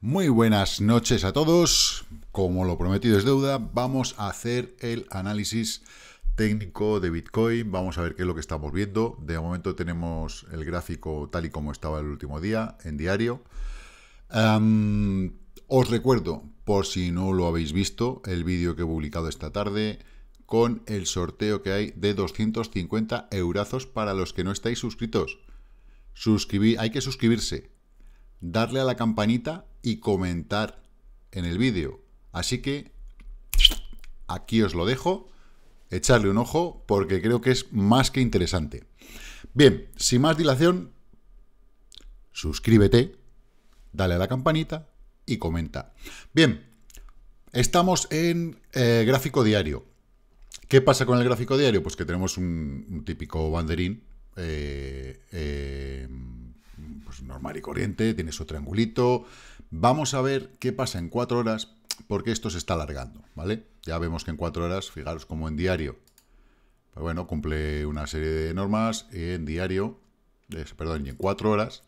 Muy buenas noches a todos. Como lo prometido es deuda, vamos a hacer el análisis técnico de Bitcoin. Vamos a ver qué es lo que estamos viendo. De momento tenemos el gráfico tal y como estaba el último día, en diario. os recuerdo, por si no lo habéis visto, el vídeo que he publicado esta tarde con el sorteo que hay de 250 eurazos para los que no estáis suscritos. hay que suscribirse darle a la campanita y comentar en el vídeo. Así que aquí os lo dejo, echarle un ojo porque creo que es más que interesante. Bien, sin más dilación, suscríbete, dale a la campanita y comenta. Bien, estamos en eh, gráfico diario. ¿Qué pasa con el gráfico diario? Pues que tenemos un, típico banderín eh, eh pues normal y corriente, tiene su triangulito. Vamos a ver qué pasa en cuatro horas, porque esto se está alargando, ¿vale? Ya vemos que en cuatro horas, fijaros como en diario, pues bueno, cumple una serie de normas, en diario, perdón, y en cuatro horas,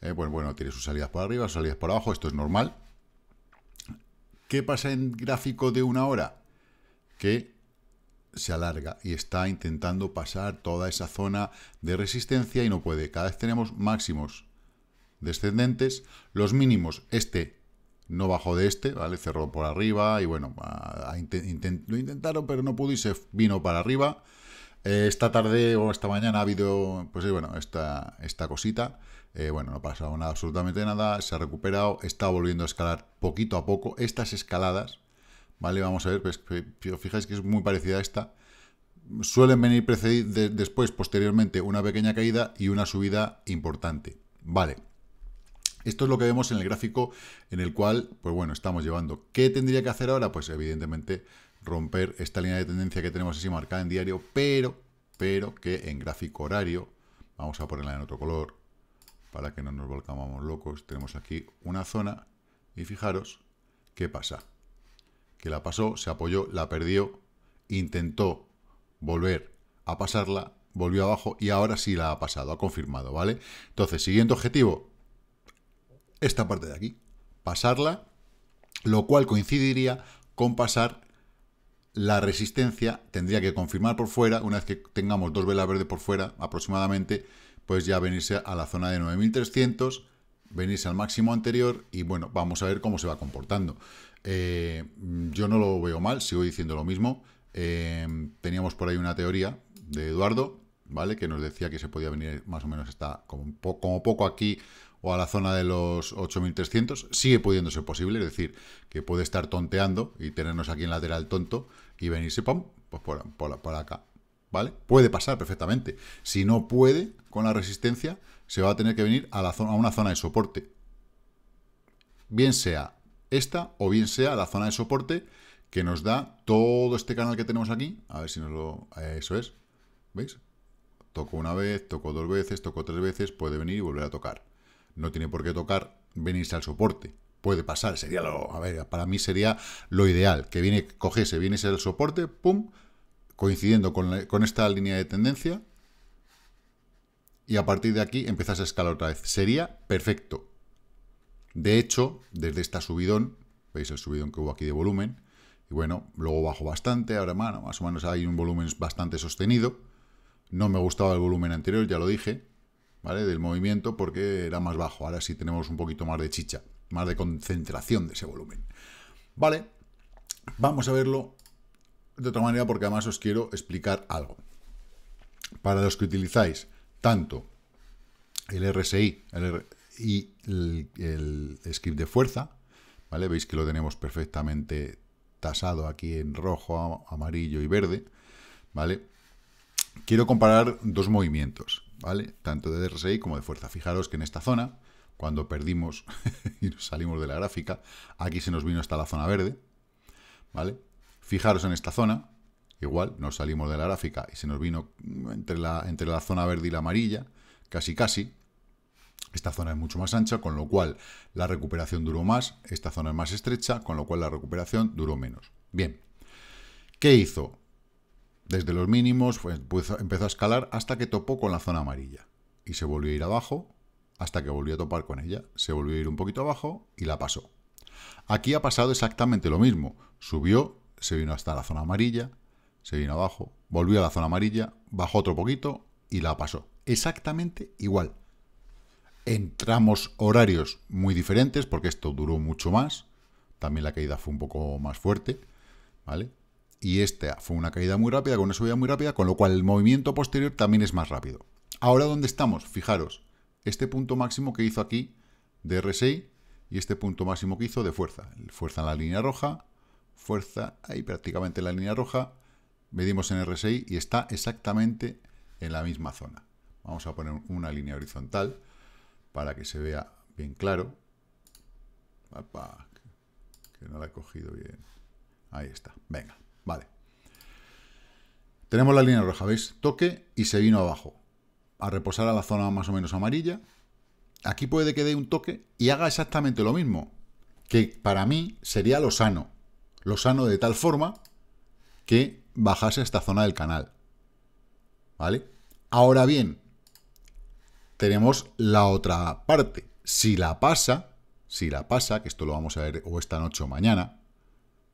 eh, pues bueno, tiene sus salidas por arriba, sus salidas por abajo, esto es normal. ¿Qué pasa en gráfico de una hora? Que se alarga y está intentando pasar toda esa zona de resistencia y no puede. Cada vez tenemos máximos descendentes, los mínimos, este no bajó de este, ¿vale? Cerró por arriba y bueno, lo intentaron pero no pudo y se vino para arriba. Eh, esta tarde o esta mañana ha habido, pues bueno, esta, esta cosita. Eh, bueno, no ha pasado nada, absolutamente nada, se ha recuperado, está volviendo a escalar poquito a poco. Estas escaladas, ¿vale? Vamos a ver, pues, fijáis que es muy parecida a esta. Suelen venir precedir después, posteriormente, una pequeña caída y una subida importante. Vale. Esto es lo que vemos en el gráfico en el cual, pues bueno, estamos llevando. ¿Qué tendría que hacer ahora? Pues evidentemente romper esta línea de tendencia que tenemos así marcada en diario, pero, pero que en gráfico horario, vamos a ponerla en otro color, para que no nos volcamos locos, tenemos aquí una zona y fijaros qué pasa. Que la pasó, se apoyó, la perdió, intentó volver a pasarla, volvió abajo y ahora sí la ha pasado, ha confirmado, ¿vale? Entonces, siguiente objetivo, esta parte de aquí, pasarla, lo cual coincidiría con pasar la resistencia, tendría que confirmar por fuera, una vez que tengamos dos velas verdes por fuera aproximadamente, pues ya venirse a la zona de 9300, venirse al máximo anterior y bueno, vamos a ver cómo se va comportando. Eh, yo no lo veo mal, sigo diciendo lo mismo. Eh, teníamos por ahí una teoría de Eduardo, ¿vale? Que nos decía que se podía venir más o menos hasta como, como poco aquí o a la zona de los 8300, sigue pudiendo ser posible, es decir, que puede estar tonteando y tenernos aquí en lateral tonto y venirse ¡pum!, pues por, por acá, ¿vale? Puede pasar perfectamente. Si no puede con la resistencia, se va a tener que venir a, la zona, a una zona de soporte. Bien sea esta o bien sea la zona de soporte que nos da todo este canal que tenemos aquí. A ver si nos lo... Eso es. ¿Veis? Toco una vez, toco dos veces, toco tres veces, puede venir y volver a tocar no tiene por qué tocar venirse al soporte. Puede pasar, sería lo. A ver, para mí sería lo ideal, que viene, cogiese, viene el soporte, pum, coincidiendo con, esta línea de tendencia, y a partir de aquí empiezas a escalar otra vez. Sería perfecto. De hecho, desde esta subidón, veis el subidón que hubo aquí de volumen, y bueno, luego bajo bastante, ahora más o menos hay un volumen bastante sostenido. No me gustaba el volumen anterior, ya lo dije, ¿vale? Del movimiento porque era más bajo. Ahora sí tenemos un poquito más de chicha, más de concentración de ese volumen. Vale, vamos a verlo de otra manera porque además os quiero explicar algo. Para los que utilizáis tanto el RSI y el, el, script de fuerza, ¿vale? Veis que lo tenemos perfectamente tasado aquí en rojo, amarillo y verde, ¿vale? Quiero comparar dos movimientos. ¿vale? Tanto de RSI como de fuerza. Fijaros que en esta zona, cuando perdimos y salimos de la gráfica, aquí se nos vino hasta la zona verde, ¿vale? Fijaros en esta zona, igual nos salimos de la gráfica y se nos vino entre la, entre la zona verde y la amarilla, casi casi. Esta zona es mucho más ancha, con lo cual la recuperación duró más, esta zona es más estrecha, con lo cual la recuperación duró menos. Bien, ¿qué hizo? Desde los mínimos empezó a escalar hasta que topó con la zona amarilla. Y se volvió a ir abajo hasta que volvió a topar con ella. Se volvió a ir un poquito abajo y la pasó. Aquí ha pasado exactamente lo mismo. Subió, se vino hasta la zona amarilla, se vino abajo, volvió a la zona amarilla, bajó otro poquito y la pasó. Exactamente igual. Entramos horarios muy diferentes porque esto duró mucho más. También la caída fue un poco más fuerte, ¿vale? y esta fue una caída muy rápida, con una subida muy rápida, con lo cual el movimiento posterior también es más rápido. Ahora, ¿dónde estamos? Fijaros, este punto máximo que hizo aquí de R6 y este punto máximo que hizo de fuerza. Fuerza en la línea roja, fuerza ahí prácticamente en la línea roja, medimos en RSI y está exactamente en la misma zona. Vamos a poner una línea horizontal para que se vea bien claro. que no la he cogido bien. Ahí está, venga. Vale. Tenemos la línea roja, ¿veis? Toque y se vino abajo. A reposar a la zona más o menos amarilla. Aquí puede que dé un toque y haga exactamente lo mismo. Que para mí sería lo sano. Lo sano de tal forma que bajase a esta zona del canal. ¿Vale? Ahora bien, tenemos la otra parte. Si la pasa, si la pasa, que esto lo vamos a ver o esta noche o mañana,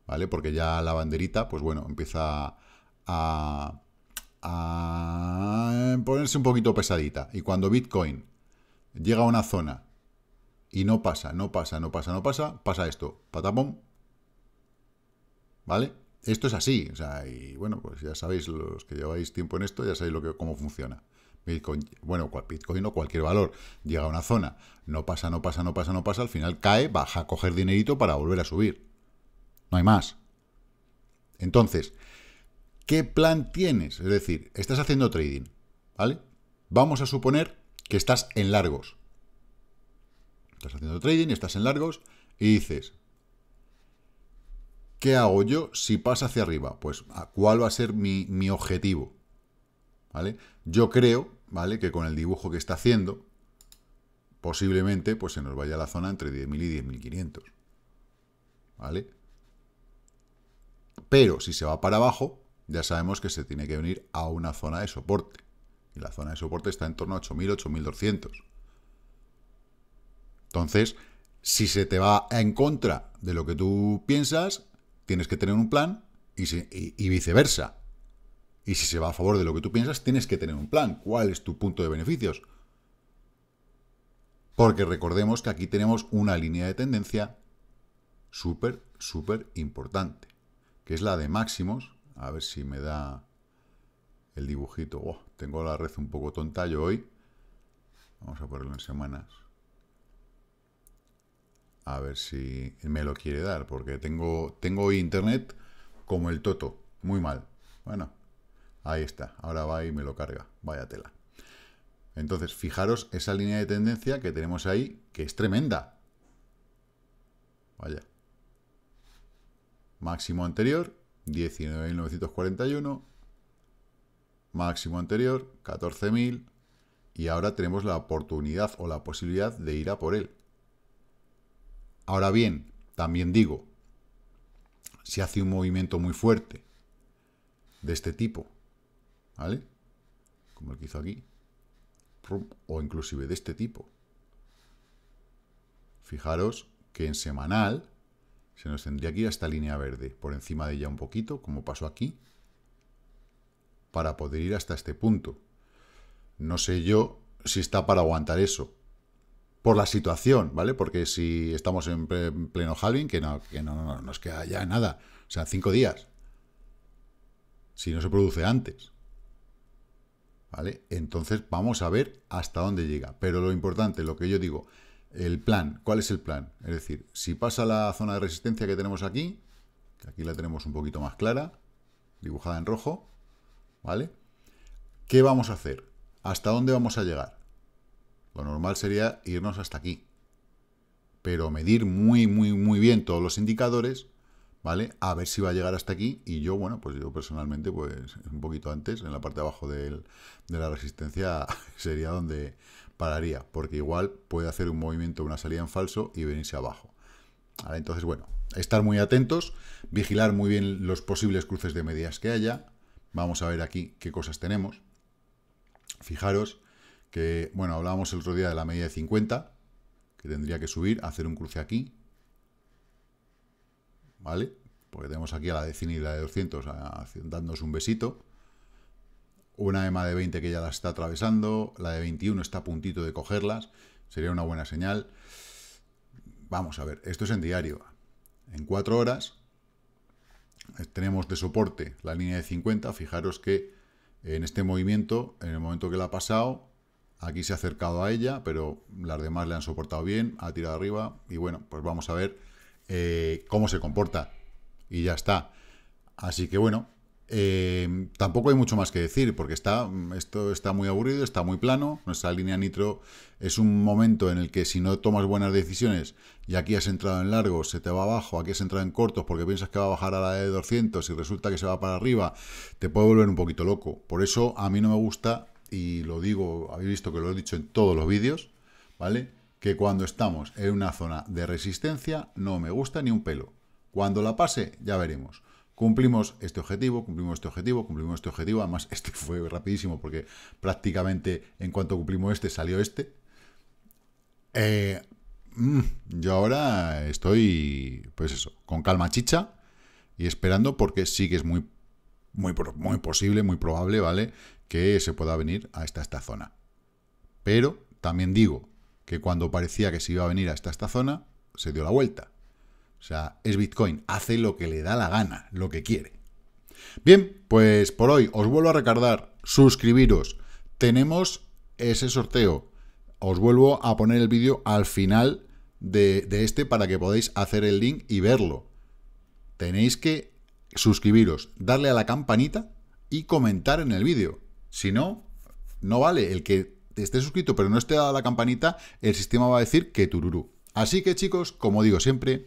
¿vale? Porque ya la banderita, pues bueno, empieza a, a ponerse un poquito pesadita. Y cuando Bitcoin llega a una zona y no pasa, no pasa, no pasa, no pasa, pasa esto, patapón, ¿vale? Esto es así, o sea, y bueno, pues ya sabéis, los que lleváis tiempo en esto, ya sabéis lo que, cómo funciona. Bitcoin, bueno, Bitcoin o cualquier valor, llega a una zona, no pasa, no pasa, no pasa, no pasa, al final cae, baja a coger dinerito para volver a subir. No hay más. Entonces, ¿qué plan tienes? Es decir, estás haciendo trading, ¿vale? Vamos a suponer que estás en largos. Estás haciendo trading, estás en largos y dices, ¿qué hago yo si pasa hacia arriba? Pues, ¿cuál va a ser mi, objetivo? ¿Vale? Yo creo, ¿vale? Que con el dibujo que está haciendo, posiblemente pues se nos vaya a la zona entre 10.000 y 10.500. ¿Vale? Pero si se va para abajo, ya sabemos que se tiene que venir a una zona de soporte. Y la zona de soporte está en torno a 8.000, 8.200. Entonces, si se te va en contra de lo que tú piensas, tienes que tener un plan y, y viceversa. Y si se va a favor de lo que tú piensas, tienes que tener un plan. ¿Cuál es tu punto de beneficios? Porque recordemos que aquí tenemos una línea de tendencia súper, súper importante que es la de máximos. A ver si me da el dibujito. Oh, tengo la red un poco tonta yo hoy. Vamos a ponerlo en semanas. A ver si me lo quiere dar, porque tengo, tengo internet como el toto. Muy mal. Bueno, ahí está. Ahora va y me lo carga. Vaya tela. Entonces, fijaros esa línea de tendencia que tenemos ahí, que es tremenda. Vaya máximo anterior, 19.941, máximo anterior, 14.000, y ahora tenemos la oportunidad o la posibilidad de ir a por él. Ahora bien, también digo, si hace un movimiento muy fuerte de este tipo, ¿vale? Como el que hizo aquí, o inclusive de este tipo. Fijaros que en semanal se nos tendría que ir a esta línea verde, por encima de ella un poquito, como pasó aquí, para poder ir hasta este punto. No sé yo si está para aguantar eso. Por la situación, ¿vale? Porque si estamos en pleno halving, que no, no nos queda ya nada. O sea, cinco días. Si no se produce antes. ¿Vale? Entonces vamos a ver hasta dónde llega. Pero lo importante, lo que yo digo, el plan, ¿cuál es el plan? Es decir, si pasa la zona de resistencia que tenemos aquí, que aquí la tenemos un poquito más clara, dibujada en rojo, ¿vale? ¿Qué vamos a hacer? ¿Hasta dónde vamos a llegar? Lo normal sería irnos hasta aquí, pero medir muy, muy, muy bien todos los indicadores, ¿vale? A ver si va a llegar hasta aquí y yo, bueno, pues yo personalmente, pues un poquito antes, en la parte de abajo de la resistencia, sería donde, pararía, porque igual puede hacer un movimiento, una salida en falso y venirse abajo. Entonces, bueno, estar muy atentos, vigilar muy bien los posibles cruces de medias que haya. Vamos a ver aquí qué cosas tenemos. Fijaros que, bueno, hablábamos el otro día de la media de 50, que tendría que subir, hacer un cruce aquí. ¿Vale? Porque tenemos aquí a la de 100 y la de 200 dándonos un besito. Una EMA de 20 que ya la está atravesando, la de 21 está a puntito de cogerlas, sería una buena señal. Vamos a ver, esto es en diario. En 4 horas eh, tenemos de soporte la línea de 50, fijaros que en este movimiento, en el momento que la ha pasado, aquí se ha acercado a ella, pero las demás le han soportado bien, ha tirado arriba y bueno, pues vamos a ver eh, cómo se comporta y ya está. Así que bueno, eh, tampoco hay mucho más que decir, porque está, esto está muy aburrido, está muy plano. Nuestra línea nitro es un momento en el que si no tomas buenas decisiones y aquí has entrado en largos, se te va abajo, aquí has entrado en cortos porque piensas que va a bajar a la de 200 y resulta que se va para arriba, te puede volver un poquito loco. Por eso a mí no me gusta, y lo digo, habéis visto que lo he dicho en todos los vídeos, ¿vale? Que cuando estamos en una zona de resistencia no me gusta ni un pelo. Cuando la pase, ya veremos. Cumplimos este objetivo, cumplimos este objetivo, cumplimos este objetivo. Además, este fue rapidísimo porque prácticamente en cuanto cumplimos este salió este. Eh, mm, yo ahora estoy, pues eso, con calma chicha y esperando porque sí que es muy, muy, muy posible, muy probable, ¿vale? Que se pueda venir a esta, esta zona. Pero también digo que cuando parecía que se iba a venir a esta zona, se dio la vuelta. O sea, es Bitcoin, hace lo que le da la gana, lo que quiere. Bien, pues por hoy os vuelvo a recordar, suscribiros. Tenemos ese sorteo. Os vuelvo a poner el vídeo al final de, este para que podáis hacer el link y verlo. Tenéis que suscribiros, darle a la campanita y comentar en el vídeo. Si no, no vale. El que esté suscrito pero no esté dado a la campanita, el sistema va a decir que tururú. Así que chicos, como digo siempre,